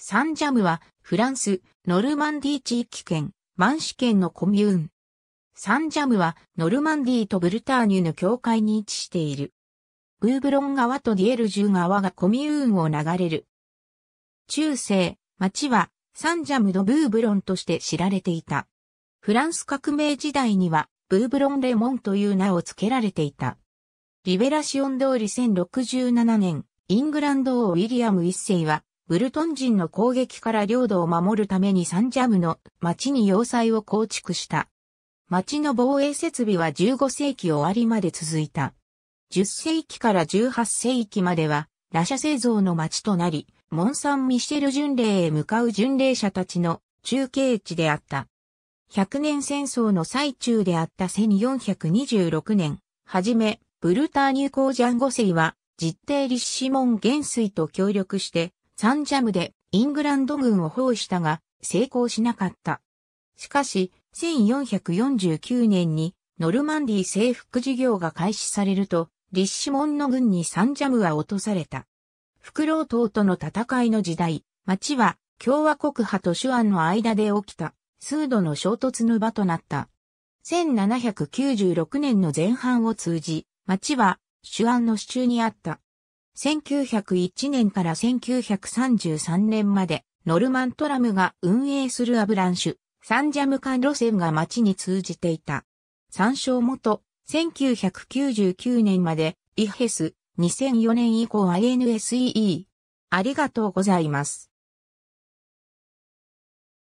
サンジャムは、フランス、ノルマンディ地域圏、マンシ県のコミューン。サンジャムは、ノルマンディーとブルターニュの境界に位置している。ブーブロン川とディエルジュ川がコミューンを流れる。中世、町は、サンジャムのブーブロンとして知られていた。フランス革命時代には、ブーブロン・レモンという名を付けられていた。リベラシオン通り1067年、イングランド王ウィリアム一世は、ブルトン人の攻撃から領土を守るためにサンジャムの町に要塞を構築した。町の防衛設備は15世紀終わりまで続いた。10世紀から18世紀までは、ラシャ製造の町となり、モン・サン・ミシェル巡礼へ向かう巡礼者たちの中継地であった。100年戦争の最中であった1426年、はじめ、ブルターニュ・コージャンセイは、実定立志門元帥と協力して、サンジャムでイングランド軍を包囲したが成功しなかった。しかし、1449年にノルマンディ征服事業が開始されると、立志門の軍にサンジャムは落とされた。フクロウ島との戦いの時代、町は共和国派と手腕の間で起きた数度の衝突の場となった。1796年の前半を通じ、町は手腕の支柱にあった。1901年から1933年まで、ノルマントラムが運営するアブランシュ、サンジャム間路線が街に通じていた。参照元、1999年まで、イヘス、2004年以降 INSEE。ありがとうございます。